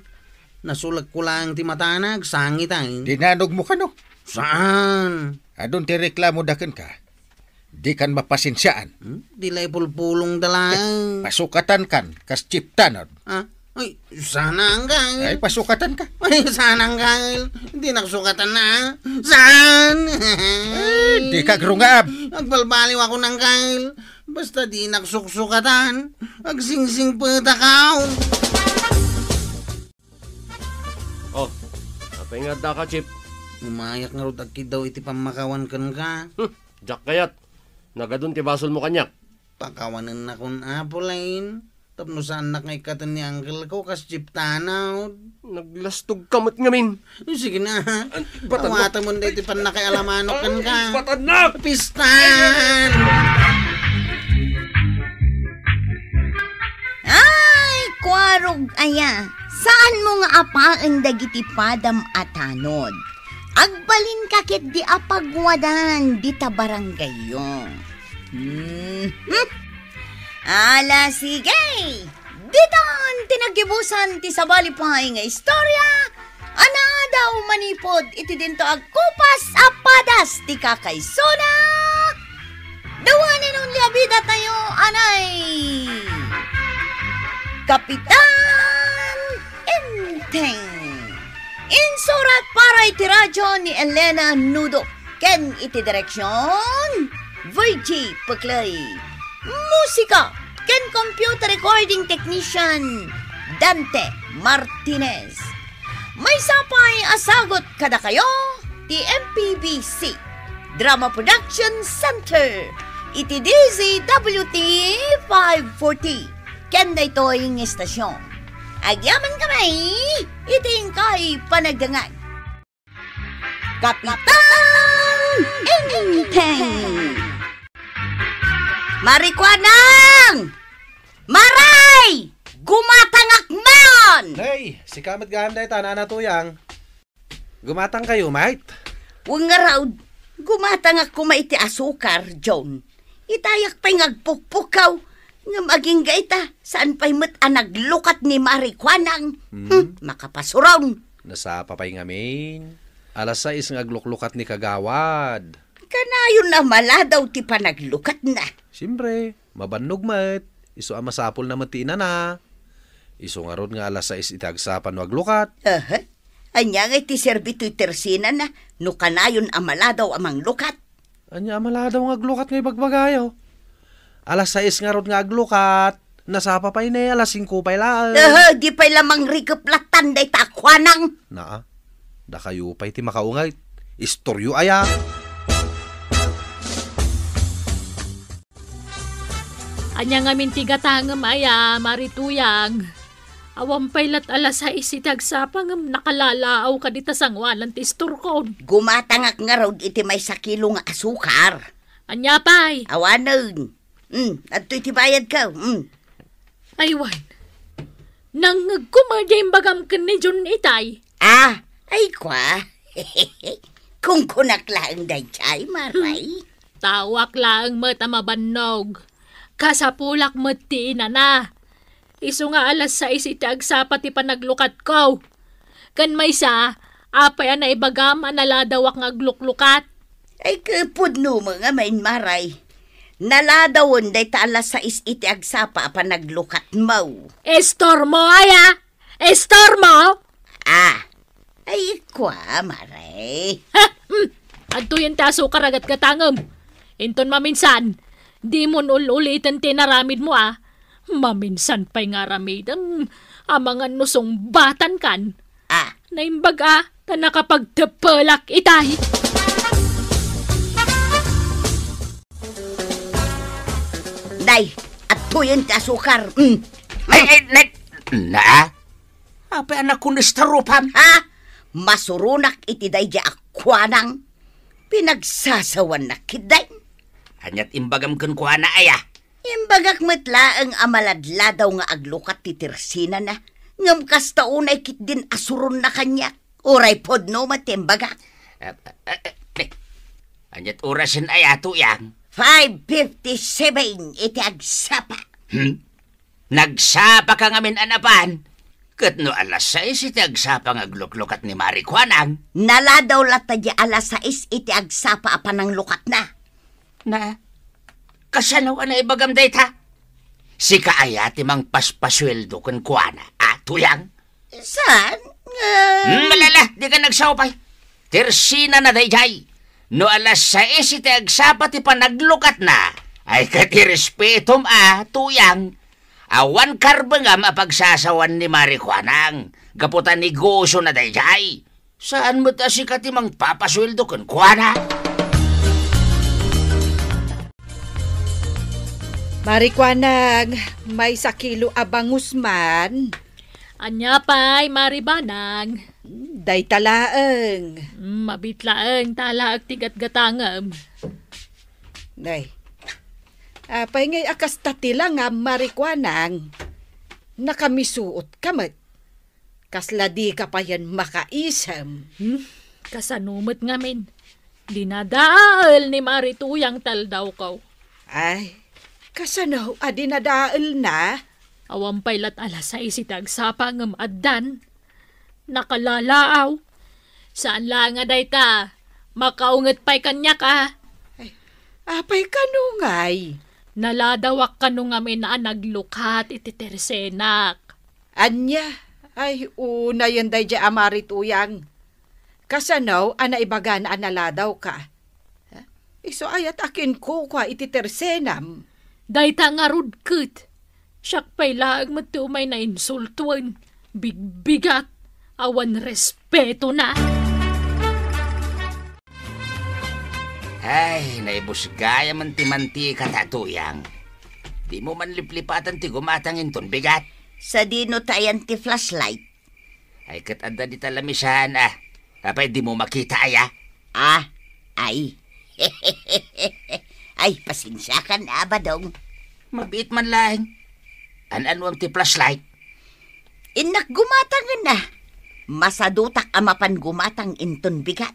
Nasulag ko lang ti matanag, sangit ay. Dinanog mo ka no? Saan? Adon ti reklamo daken ka. Di kan mapasinsyaan. Hmm? Di lay pulpulong dalang. Pasukatan kan, kas chiptanod. Ah? Ay, sana ang gahil. Ay, pasukatan ka. Ay, sana ang gahil. Hindi nakasukatan na. Ah. Saan? Ay, di ka grungab. Nagbalbaliw ako ng gahil. Basta di nakasuksukatan. Agsingsing pata ka. Oh, napahingat na ka, Chip. Umayak nga rod aki daw iti pamakawan kan ka. Hmm, Jack kayat. Nagadun ti basol mo kanyak. Pakawanan na kon apolain. Tapno sanak nga ikatan ni Angkel ko kas jeep tanaw. Naglastog kamot ngamin. Sige na. Bawatan mo na iti pan kan ka. Batanak! Pistan! Ay, kwarog aya. Saan mo nga apaan dagiti padam atanod? Agbalin kakit di apagwadan di tabaranggayo. Hmm. hmm. Ala, sige! Ditan, tinagibusan ti sabalipay nga istorya, ana daw manipod iti dinto agkupas apadas ti kakaisuna. Dawanin unli liabida tayo, anay! Kapitan Enteng! Insurat para iti radyo ni Elena Nudo. Ken iti direksyon, Virgie Puklay musika ken computer recording technician Dante Martinez. May sapay asagot kada kayo TMPBC Drama Production Center iti DZWT 540 ken daytoy estasyon. Agyaman kamay iti kay panagdangag. Kapitan Enteng! Marikwanang! Maray! Gumatangak maon! Hey, si kamat ganda ita ano, na ano tuyang. Gumatang kayo, mate. Huwag nga raw, gumatangak maiti asukar, John. Itayak pa'y ngagpukpukaw, nga maging gaita, saan pa'y mat anaglukat ah, ni Marikwanang. Hmm. Hmm, makapasuraw. Nasa papay ngamin. Alas 6 nga aglukat ni Kagawad. Kanayon na maladaw ti panaglukat na. Siyempre, mabannog mat. Iso ang masapol na matina na. Iso nga ron nga alas 6 itagsapan waglukat. Aha. Anya nga iti serbito'y tersina na. No kanayon amala daw amang lukat. Anya amala daw nga aglukat nga ibagbagayo. Alas 6 nga ron nga aglukat. Nasapa pa ine, alas 5 pa ilaan. Uh, di pa lamang rikaplatan day takwanang. Naa, da kayo pa iti makaungay. Istoryo aya. Istoryo aya. Anya nga mintigatang maya marituyang. Awampay lat alas sa isitag sa pangam nakalalaaw ka dita sangwalan ti isturkon. Gumatangak nga raw iti may sakilo nga asukar. Anya pay? Awanan. Mm, at iti bayad ka. Mm. Aywan. Nang kumadya bagam ken ni John Itay. Ah, ay kwa. Kung kunak lang day chay, maray. Hmm. Tawak lang matamabannog. Kasapulak madtiin na na. Iso nga alas 6 iti agsapat ti panaglukat ko. Kan may sa, apay na ibagama na ladawak nga agluklukat. Ay kapod no mga main maray. Naladawon day ta alas 6 iti agsapa panaglukat mo. Estormo aya! Estormo! Ah, ay kwa maray. Ha! Mm. Adto yung taso karagat katangam. Inton maminsan, Di mo ulitin tinaramid mo ah. Maminsan pa'y nga ramid ang amangan ah, no batan kan. Ah. Naimbag ah, ta nakapagtapalak itay. Day, at tuyin ti asukar. Mm. Ay, ay, na, na? Apa anak ko nistarupam? Ha? Masurunak iti di akwanang pinagsasawan na kiday. Anyat imbagam kun kuha na aya. Imbagak matla ang amaladla daw nga aglukat ti Tirsina na. Ngam kas taon ay kit din asuron na kanya. Uray pod no matimbagak. Eh, eh, eh, anyat orasin aya ato yang. 5.57 iti agsapa. Hmm? Nagsapa ka ngamin anapan? Kat no alas 6 iti agsapa nga gluklukat ni Mariquanang. Nala daw latadya alas 6 iti agsapa apan ang lukat na na kasanaw na ibagam dayta. Si kaaya ti mang paspasweldo kun kuana, ah, tuyang. Eh, saan? Uh... Malala, di ka nagsawpay. Tersina na dayjay. No alas sa iti agsapa ti panaglukat na. Ay katirespetom ah, tuyang. Awan karba nga mapagsasawan ni Marijuanang. Kaputan negosyo na dayjay. Saan mo ta si katimang papasweldo kun kuana? Marikwanag, may sakilo abang Usman. Anya pa'y maribanag. Day talaang. Mm, mabitlaang talaag tigat gatangam. Day, apay ah, ngay akas tatila nga marikwanang. Nakamisuot kamat. Kasla di ka pa yan makaisam. Hmm? Kasanumot ngamin. Dinadaal ni Marituyang tal daw kaw. Ay, Kasano, adi na dael na? Awang pailat ala sa isitag sapa ng maadan. Nakalalaaw. Saan lang nga day ta? Makaungat pa'y kanya ka. Ay, apay kanungay. Naladawak kanungami ina naglukat iti tersenak. Anya, ay unay yan day dya amarituyang. Kasanaw, ana ibagan analadaw ka. Iso ayat akin ko kwa iti tersenam. Dayta nga rudkut. Siyak pa'y laag matumay na insultuan. Bigbigat. Awan respeto na. Ay, naibusgaya man ti mantika tatuyang. Di mo man liplipatan ti gumatangin ton bigat. Sa dino tayan ti flashlight. Ay, katanda di talamisahan ah. Apay di mo makita aya. Ah. ah, ay. Ay, pasensya ka na, Badong. Mabit man lang. Anan ang ti flashlight? Inak eh, gumatang na. Masadutak amapan gumatang inton bigat.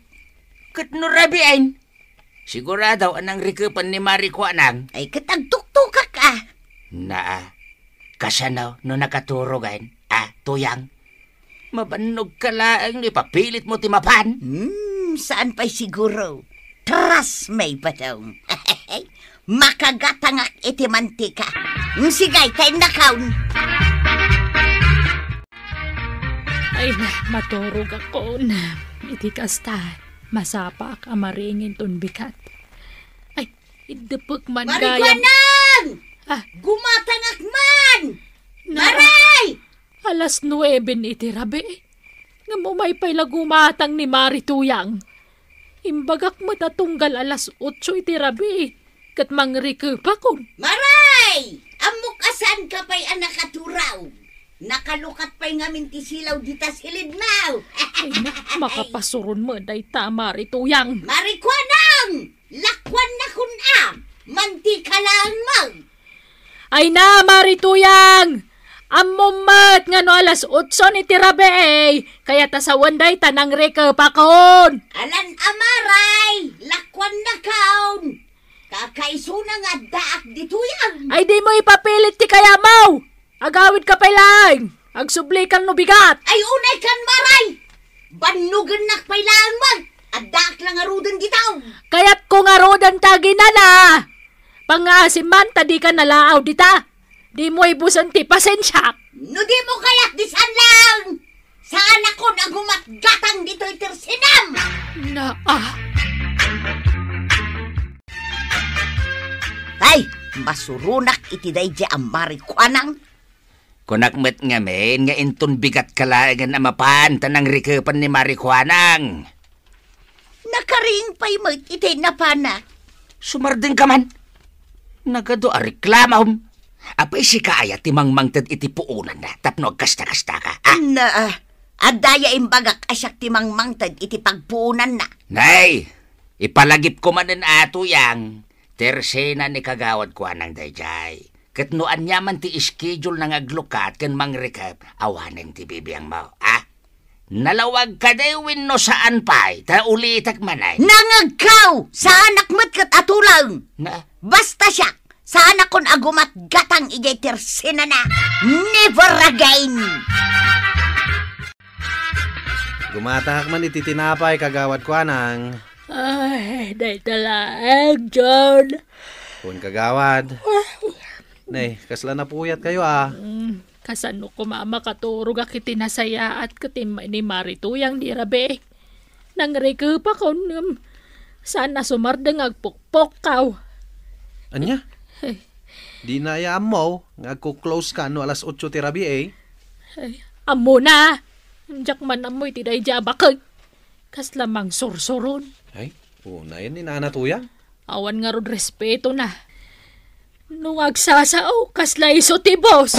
Kat nurabiin. Sigurado anang rikupan ni Mariquanang. Ay, katagtuktuka ka. Na, ah. kasanaw no nakaturogan, ah, tuyang. Mabanog ka laang ni papilit mo mapan. Hmm, saan pa'y siguro? Trust me, batong. Makagatangak iti mantika. Sigay, tayo nakaon. Ay na, maturog ako na. Iti kasta, masapa ak amaringin ton bikat. Ay, idapag man gaya. Marikwanang! Ah. ak man! Maray! Alas 9 iti rabi. Nga mo may pala gumatang ni Marituyang. Imbagak matatunggal alas 8 itirabi rabi. Kat mangrike pa kon. Maray! Amok asan ka pa'y anak katuraw. Nakalukat pa'y ngamin ti silaw dita silid now. Ay na, makapasuron mo day tama rito Marikwanang! Lakwan na kun am! Mantika lang mag! Ay na, Marituyang! Amumat nga no alas utso ni tirabe eh. Kaya sa wanday tanang reka pakon. Alan amaray, lakwan na kaon. Kakaisuna nga daak dito yan. Ay di mo ipapilit ti kaya mau. Agawid ka pailang. Agsubli kan no bigat. Ay unay kan maray. Banugan nak pailang mag. Adak lang arudan gitaw. Kaya't kung arudan taginan ah. Pangasiman, tadi ka nalaaw dita. Di mo ibusan ti pasensya. No di mo kayat disan lang. Saan ako nagumatgatang dito itirsinam? Na ah. Tay, masurunak iti dayja ang marikuanang. Kunak met nga men, nga inton bigat kalagan amapan, tanang rikepan ni marikuanang. Nakaring pa'y met iti napanak. Sumarding ka man. Nagado a reklama hum. Apay si kaaya ti mangmangted iti puunan na tapno agkasta-kasta ka. Ah? Na, uh, adaya imbagak asyak ti mangmangted iti pagpuunan na. Nay, ipalagip ko manen ato yang tersena ni kagawad ko anang dayjay. Kat no man ti schedule ng aglukat ken mangrekap awanen ti bibiyang mao. Ah? Nalawag ka daywin no saan pa'y, ta ulitak manay. Nangagkaw! Sa anak mat kat atulang! Na? Basta siya, Saan akon agumat gatang igay tersena na never again. Gumatahak man ititinapay kagawad ko anang. Ay, daytalaan, John. Kun kagawad. Nay, kasla na puyat kayo ah. Mm, kasano ko mama katurog akiti nasaya at kati ni Marituyang di rabe. Nang pa ko um, sana sumardeng agpukpok kaw. Anya? Ay. Di na ay amaw, nga ko close ka no alas 8 ti rabi eh. Ay, amo oh, na! Jack man amoy ti day jabakag. Kas lamang sursuron. Ay, o na yan ni nana tuya. Awan nga rod respeto na. Nung agsasao, oh, kas laiso ti boss!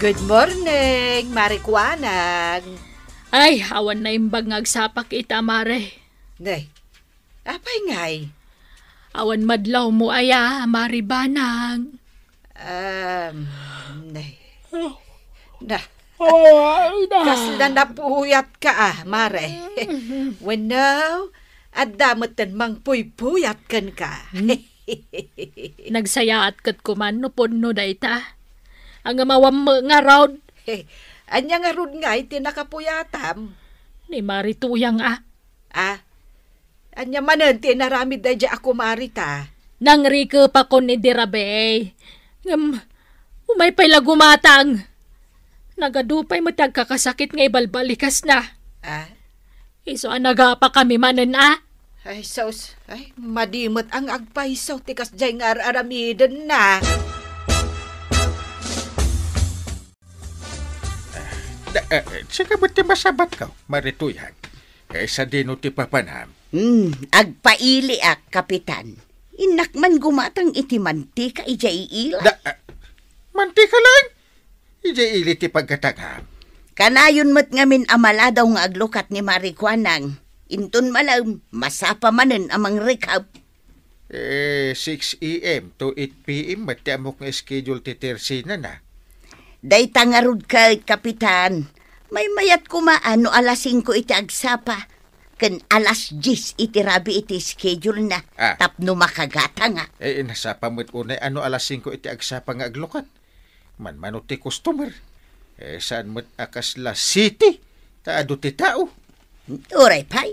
Good morning, Marikwanag. Ay, awan na imbag ngagsapak ita, Mare. Nay, Apay ngay. Awan madlaw mo aya, maribanang. Um, nay. Na. Oh, na. Kasla na puyat ka ah, mare. When now, at damatan mang puy-puyat kan ka. Hmm? Nagsayaat kat kuman no ponno da ita. Ang mawam nga raud. Anya nga raud nga iti nakapuyatam. Ni marituyang ah. Ah, Anya manan ti narami da dya ako marita. Nang rike pa ko ni Dirabe. Eh. Ngam, umay pa'y lagumatang. Nagadupay mo tagkakasakit nga ibalbalikas na. Ah? Iso ang ah, nagapa kami manan ah. Ay, saus, ay, madimot ang agpaisaw tikas jay nga aramidan na. Uh, tsaka ba't masabat ka, marituyan? Eh, sa dino ti papanam, Hmm, agpaili ak, ah, kapitan. Inak man gumatang iti mantika, ija iila. Da, uh, mantika lang? Ija ili ti pagkatagam. Kanayon mat ngamin amala daw nga aglukat ni Marijuanang. Intun malam, masapa manen amang rekap. Eh, 6 a.m. to 8 p.m. mati amok nga schedule ti Tersina na. Day tangarod ka, Kapitan. May mayat kuma ano alas 5 iti agsapa Ken alas 10 iti rabi iti schedule na ah. tapno makagata nga. Eh, eh nasapa mo't unay ano alas 5 iti agsapa nga aglokat. Manmano ti customer. Eh, saan mo't akas la city? Taado ti tao. Uray pay,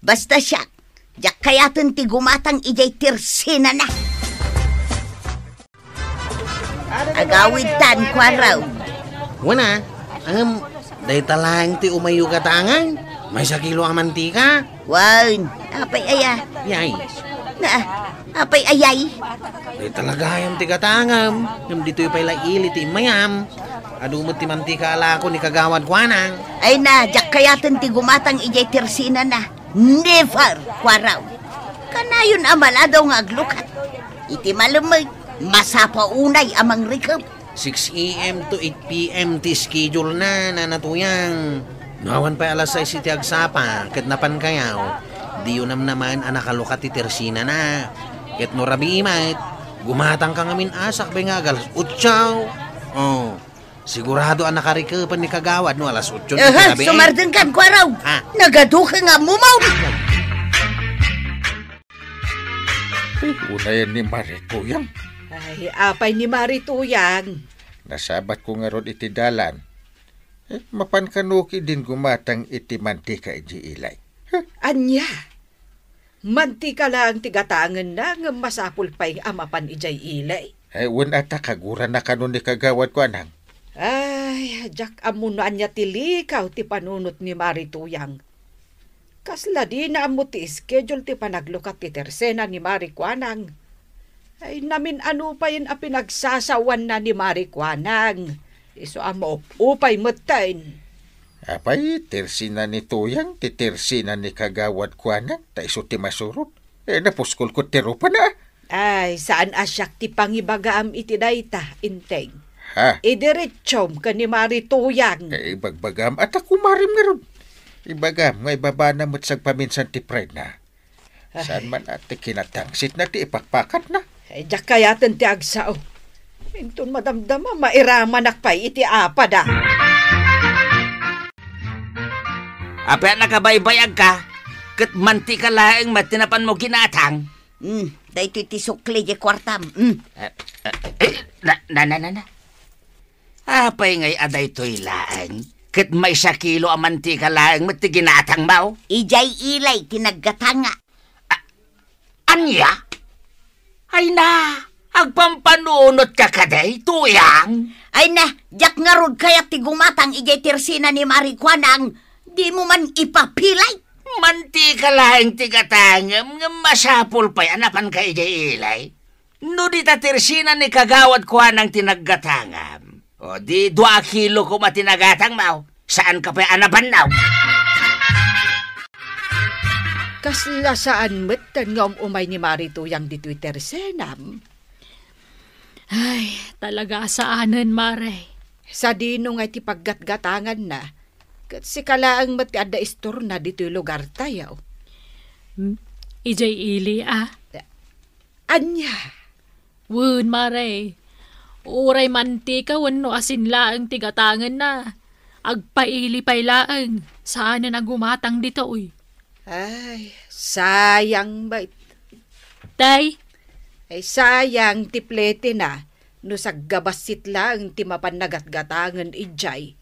basta siya. Diyak kayatan ti gumatang ijay tirsina na. Agawid tan kwa raw. Wana, um, dahi talang ti umayo katangan. May sa kilo ang mantika? Wan, apay aya. Yay. Na, apay ayay. Di talaga yung tigatangam. Yung dito yung pala iliti eh, mayam. Adumot ti mantika ala ko ni kagawad kwanang. Ay na, jak kayatan ti gumatang ijay tersina na. Never kwaraw. Kanayon amalado nga aglukat. Iti malumag, masapaunay amang rikab. 6 a.m. to 8 p.m. ti schedule na, na nanatuyang. Nawan pa alas 6 iti agsapa, ket napan kayaw. Di unam naman anakalukat ti tersina na. Ket no rabi imait, gumatang ka ngamin asak ah, bay nga alas utsaw. Oh, sigurado ang nakarikapan ni kagawad no alas utsaw. Eh, uh-huh, sumardin kan ko araw. Nagaduka nga mumaw. Ay, unayan ni Marituyang. Ay, apay ni Marituyang. Nasabat ko nga ron itidalan eh, mapan kanuki din gumatang iti mantika iji ilay. Anya, mantika lang tigatangan na nga masapul pa yung amapan ijay ilay. Ay, eh, wan ata kagura na kanon ni kagawad ko anang. Ay, jak amunuan niya tilikaw ti panunot ni Marituyang. Kasla di na amo ti schedule ti panaglukat ti tersena ni Marikwanang. Ay namin ano pa yun a pinagsasawan na ni Marikwanang. Kwanang Iso ang upay matain. Apay, tersina ni Tuyang, titirsina ni Kagawad Kwanak, ta iso ti masurot. Eh, napuskol ko tiro na. Ay, saan asyak ti pangibaga am iti dayta, inteng. Ha? Idiretsyom ka ni Mari Tuyang. Eh, ibagbagam at ako marim nga ron. Ibagam, ngay baba na mo't sagpaminsan ti pride na. Saan man ati kinatangsit na ti ipakpakat na. Ay, eh, diyak kayatan ti agsaw. Intun madamdama, mairama nakpay iti apad ah. Apa nakabaybayag ka? Kat manti ka laeng matinapan mo ginatang. Mm, dahito iti sukli di kwartam. Mm. Eh, eh, eh, na, na, na, na, na. Apay ngay aday to'y laeng. Kat may siya kilo ang mantika laeng mati ginatang mao. Ijay ilay tinaggatanga. Ah, anya? Ay na! Agpampanunot ka kaday, tuyang. Ay na, jak nga rod kaya't ti ijay tirsina ni Marijuana ang di mo man ipapilay. Manti Mantika laing tigatangam, masapul pa anapan ka ijay ilay. No di tirsina ni kagawad ko ng tinaggatangam. O di dua kilo ko matinagatang mao, saan ka pa anapan now? Kasla saan met tan ngom umay ni Marito yang di Twitter senam. Ay, talaga asaanan, Mare. Sa dinong ay ti paggatgatangan na. Kat si kalaang matiada istor na dito yung lugar tayo. Hmm? Ijay ili, ah? Anya. Wun, Mare. Uray mantika, wano asin laang tigatangan na. Agpaili pa'y laang. Saan na nagumatang dito, uy? Ay, sayang ba? Tay, ay eh, sayang tiplete na, no sa gabasit lang timapan nagatgatangan ijay.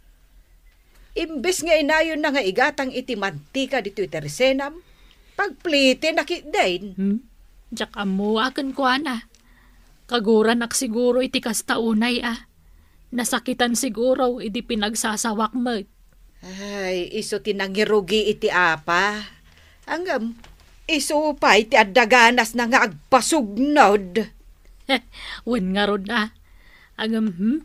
Imbes nga inayon na nga igatang iti mantika di Twitter senam, pagplite na kidain. Hmm? Diyak amu, akin ko ana. Kagura nak siguro iti kastaunay unay ah. Nasakitan siguro iti pinagsasawak mo. Ay, iso tinangirugi iti apa. Anggam, Isupay ti addaganas na nga agpasugnod. Wen nga rod na. Ah. Agam, hmm?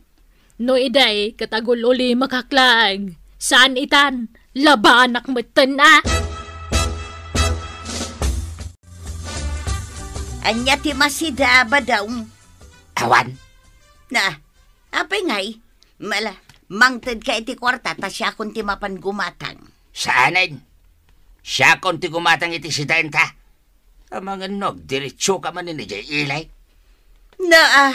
No iday, katagol uli makaklag. Saan itan? Labaanak matan na. Ah. Anya ti masida ba daw? Awan. Na, apay ngay. Mala, mangtad ka iti kwarta ta siya kun ti mapangumatang. Saanin? Siya konti kumatang iti si Denta. Amang anog, diretsyo ka man ni Jay Ilay. Naa, ah,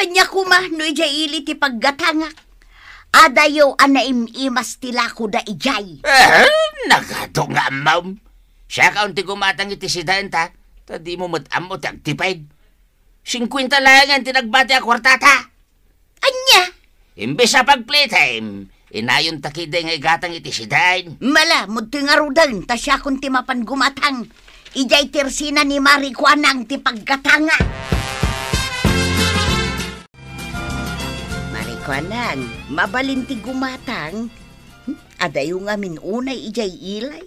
anya kumah no Jay Ili ti paggatangak. Adayo anaimimas tila ko da ijay. Eh, nagato nga, ma'am. Siya kaunti kumatang iti si Denta. Tadi mo matamot ang tipid. 50 lang ang tinagbati a kwartata. Anya? Imbes sa pag-playtime, eh, Inayon takide nga igatang iti sidain. Mala, mudto nga ta siya kung ti mapangumatang. Ijay tirsina ni Marijuana ang ti paggatanga. Marijuanang, mabalin ti gumatang. Adayo nga min unay ijay ilay.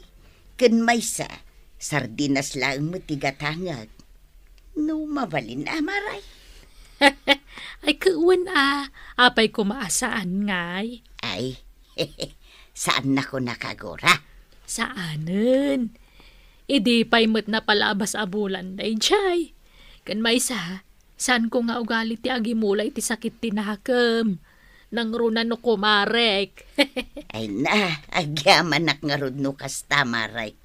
Ken maysa, sardinas lang mo ti gatangag. No, mabalin amaray. maray. Ay, kuwan ah, apay kumaasaan ngay. Ay, saan na ko nakagura? Saanen? Idi e pay mo't na palabas abulan na ijay. Kan may isa, saan ko nga ugali ti agimulay ti sakit ti nahakam. Nang runa no kumarek. Ay na, agyaman nak nga no kasta tamarek.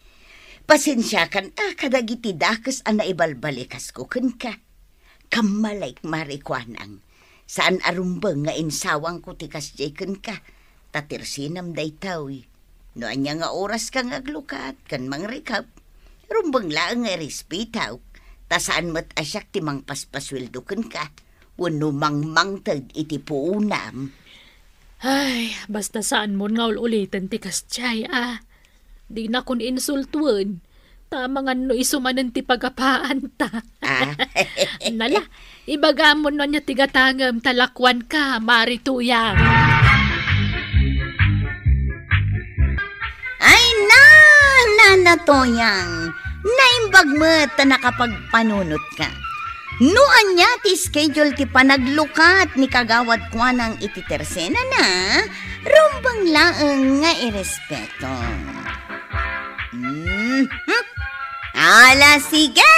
Pasensya kan ah, kadagiti dakas ang naibalbalikas ko kan ka. Kamalay marikwanang Saan arumbang nga insawang ko ti kasjayken ka. Tatirsinam day tawi. No anya nga oras kang aglukat kan mangrikap. Rumbang laang nga respetaw. Ta saan mat asyak ti mangpaspaswelduken ka. Wano mangmangtag iti puunam. Ay, basta saan mo nga ulitan ti kasjay ah. Di na kun insultuan. Tamangan no isumanan ti pagapaan ta. Ah. Nala, ibagamon no niya tigatangam talakwan ka, marituyang. Ay na, nanatoyang. Naimbag mo ta nakapagpanunot ka. Noan niya ti schedule ti panaglukat ni kagawad kwa ng ititersena na rumbang laeng nga irespeto. Mm-hmm. Ala, sige!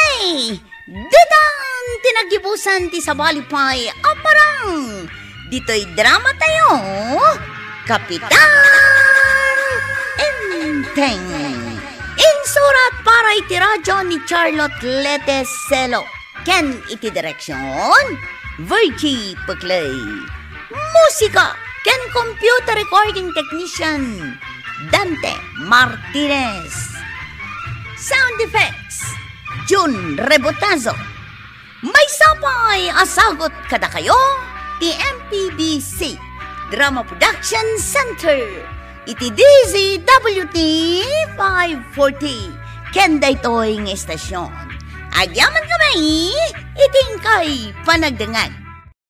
Dadan, tinagibusan ti sa balipay, aparang! Dito'y drama tayo, Kapitan Enteng! Insurat para iti radyo ni Charlotte Letes Selo. Ken iti direksyon, Virgie Puklay. Musika, ken computer recording technician, Dante Martinez. Sound effects, Jun Rebotazo. May sapay asagot kada kayo, e PMPBC, Drama Production Center. Iti DZWT 540, kenday toy nga estasyon. Agyaman kamay, iting kay panagdangan.